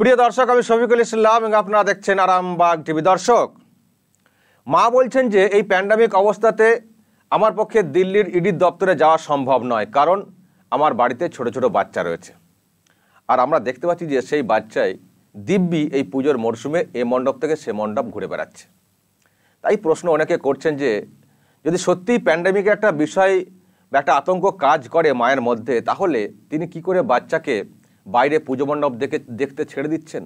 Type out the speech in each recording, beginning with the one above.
প্রিয় দর্শক আমি শফিকুল ইসলাম এবং আপনারা দেখছেন আরামবাগ টিভি দর্শক মা বলছেন যে এই প্যান্ডামিক অবস্থাতে আমার পক্ষে দিল্লির ইডির দপ্তরে যাওয়া সম্ভব নয় কারণ আমার বাড়িতে ছোট ছোট বাচ্চা রয়েছে আর আমরা দেখতে পাচ্ছি যে সেই বাচ্চাই দিব্যি এই পুজোর মরশুমে এ মণ্ডপ থেকে সে মণ্ডপ ঘুরে বেড়াচ্ছে তাই প্রশ্ন অনেকে করছেন যে যদি সত্যিই প্যান্ডামিকের একটা বিষয় বা একটা আতঙ্ক কাজ করে মায়ের মধ্যে তাহলে তিনি কি করে বাচ্চাকে বাইরে পুজো মণ্ডপ দেখে দেখতে ছেড়ে দিচ্ছেন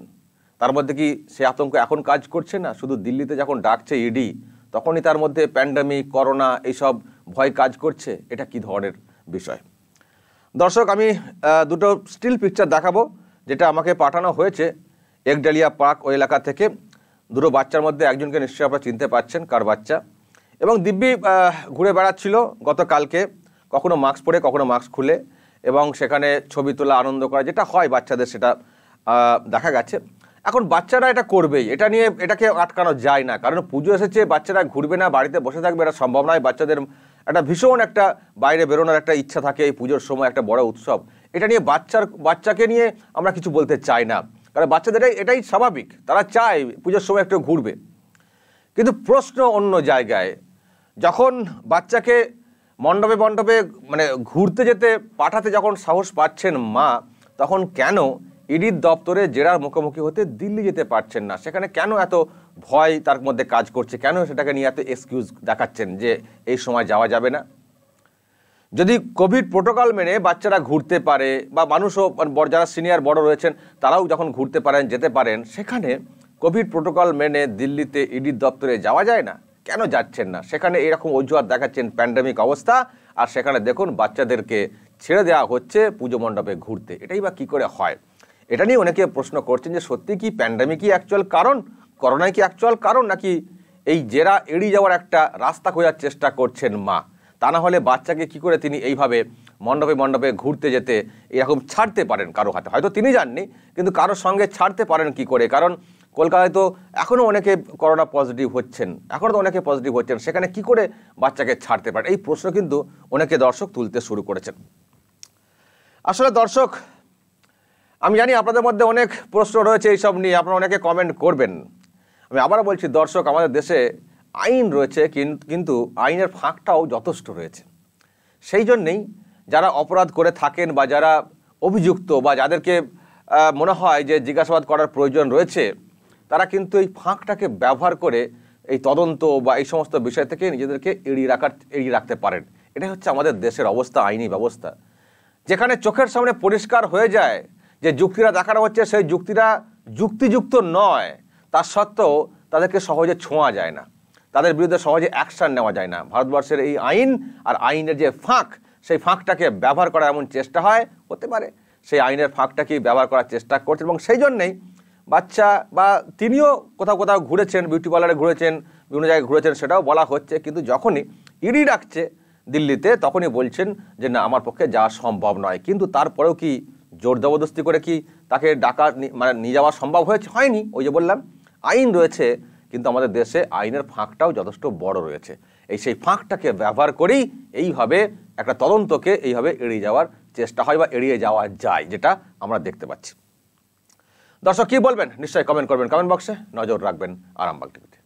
তার মধ্যে কি সে আতঙ্ক এখন কাজ করছে না শুধু দিল্লিতে যখন ডাকছে ইডি e তখনই তার মধ্যে প্যান্ডামিক করোনা এইসব ভয় কাজ করছে এটা কি ধরনের বিষয় দর্শক আমি দুটো স্টিল পিকচার দেখাবো যেটা আমাকে পাঠানো হয়েছে একডালিয়া পার্ক ওই এলাকা থেকে দুটো বাচ্চার মধ্যে একজনকে নিশ্চয়ই আপনারা চিনতে পারছেন কার বাচ্চা এবং দিব্যি ঘুরে বেড়াচ্ছিল গতকালকে কখনো মাস্ক পরে কখনো মাস্ক খুলে এবং সেখানে ছবি তোলা আনন্দ করা যেটা হয় বাচ্চাদের সেটা দেখা গেছে এখন বাচ্চারা এটা করবেই এটা নিয়ে এটাকে আটকানো যায় না কারণ পুজো এসেছে বাচ্চারা ঘুরবে না বাড়িতে বসে থাকবে এটা সম্ভব নয় বাচ্চাদের একটা ভীষণ একটা বাইরে বেরোনোর একটা ইচ্ছা থাকে এই পুজোর সময় একটা বড় উৎসব এটা নিয়ে বাচ্চার বাচ্চাকে নিয়ে আমরা কিছু বলতে চাই না কারণ বাচ্চাদের এটাই স্বাভাবিক তারা চায় পুজোর সময় একটু ঘুরবে কিন্তু প্রশ্ন অন্য জায়গায় যখন বাচ্চাকে মণ্ডপে মণ্ডপে মানে ঘুরতে যেতে পাঠাতে যখন সাহস পাচ্ছেন মা তখন কেন ইডির দপ্তরে জেরার মুখোমুখি হতে দিল্লি যেতে পারছেন না সেখানে কেন এত ভয় তার মধ্যে কাজ করছে কেন সেটাকে নিয়ে এত এক্সকিউজ দেখাচ্ছেন যে এই সময় যাওয়া যাবে না যদি কোভিড প্রোটোকল মেনে বাচ্চারা ঘুরতে পারে বা মানুষও মানে যারা সিনিয়র বড় রয়েছেন তারাও যখন ঘুরতে পারেন যেতে পারেন সেখানে কোভিড প্রোটোকল মেনে দিল্লিতে ইডির দপ্তরে যাওয়া যায় না কেন যাচ্ছেন না সেখানে এরকম অজুহাত দেখাচ্ছেন প্যান্ডামিক অবস্থা আর সেখানে দেখুন বাচ্চাদেরকে ছেড়ে দেওয়া হচ্ছে পুজো মণ্ডপে ঘুরতে এটাই বা কী করে হয় এটা নিয়ে অনেকে প্রশ্ন করছেন যে সত্যি কি প্যান্ডামিকই অ্যাকচুয়াল কারণ করোনায় কি অ্যাকচুয়াল কারণ নাকি এই জেরা এড়িয়ে যাওয়ার একটা রাস্তা খোঁজার চেষ্টা করছেন মা তা না হলে বাচ্চাকে কি করে তিনি এইভাবে মণ্ডপে মণ্ডপে ঘুরতে যেতে এরকম ছাড়তে পারেন কারো হাতে হয়তো তিনি জাননি কিন্তু কারোর সঙ্গে ছাড়তে পারেন কি করে কারণ কলকাতায় তো এখনও অনেকে করোনা পজিটিভ হচ্ছেন এখনও তো অনেকে পজিটিভ হচ্ছেন সেখানে কি করে বাচ্চাকে ছাড়তে পারে এই প্রশ্ন কিন্তু অনেকে দর্শক তুলতে শুরু করেছেন আসলে দর্শক আমি জানি আপনাদের মধ্যে অনেক প্রশ্ন রয়েছে এইসব নিয়ে আপনারা অনেকে কমেন্ট করবেন আমি আবার বলছি দর্শক আমাদের দেশে আইন রয়েছে কিন্তু আইনের ফাঁকটাও যথেষ্ট রয়েছে সেই জন্যেই যারা অপরাধ করে থাকেন বা যারা অভিযুক্ত বা যাদেরকে মনে হয় যে জিজ্ঞাসাবাদ করার প্রয়োজন রয়েছে তারা কিন্তু এই ফাঁকটাকে ব্যবহার করে এই তদন্ত বা এই সমস্ত বিষয় থেকে নিজেদেরকে এড়িয়ে রাখার এড়িয়ে রাখতে পারেন এটাই হচ্ছে আমাদের দেশের অবস্থা আইনি ব্যবস্থা যেখানে চোখের সামনে পরিষ্কার হয়ে যায় যে যুক্তিরা দেখানো হচ্ছে সেই যুক্তিরা যুক্তিযুক্ত নয় তার সত্ত্বেও তাদেরকে সহজে ছোঁয়া যায় না তাদের বিরুদ্ধে সহজে অ্যাকশান নেওয়া যায় না ভারতবর্ষের এই আইন আর আইনের যে ফাঁক সেই ফাঁকটাকে ব্যবহার করা এমন চেষ্টা হয় হতে পারে সেই আইনের ফাঁকটাকেই ব্যবহার করার চেষ্টা করছে এবং সেই জন্যেই বাচ্চা বা তিনিও কোথাও কোথাও ঘুরেছেন বিউটি পার্লারে ঘুরেছেন বিভিন্ন জায়গায় ঘুরেছেন সেটাও বলা হচ্ছে কিন্তু যখনই ইডি ডাকছে দিল্লিতে তখনই বলছেন যে না আমার পক্ষে যাওয়া সম্ভব নয় কিন্তু তারপরেও কি জোর জবরদস্তি করে কি তাকে ডাকা মানে নিয়ে যাওয়া সম্ভব হয়েছে হয়নি ওই যে বললাম আইন রয়েছে কিন্তু আমাদের দেশে আইনের ফাঁকটাও যথেষ্ট বড় রয়েছে এই সেই ফাঁকটাকে ব্যবহার করেই এইভাবে একটা তদন্তকে এইভাবে এড়িয়ে যাওয়ার চেষ্টা হয় বা এড়িয়ে যাওয়া যায় যেটা আমরা দেখতে পাচ্ছি দর্শক কি বলবেন নিশ্চয়ই কমেন্ট করবেন কমেন্ট বক্সে নজর রাখবেন আরামবাগ টিভিতে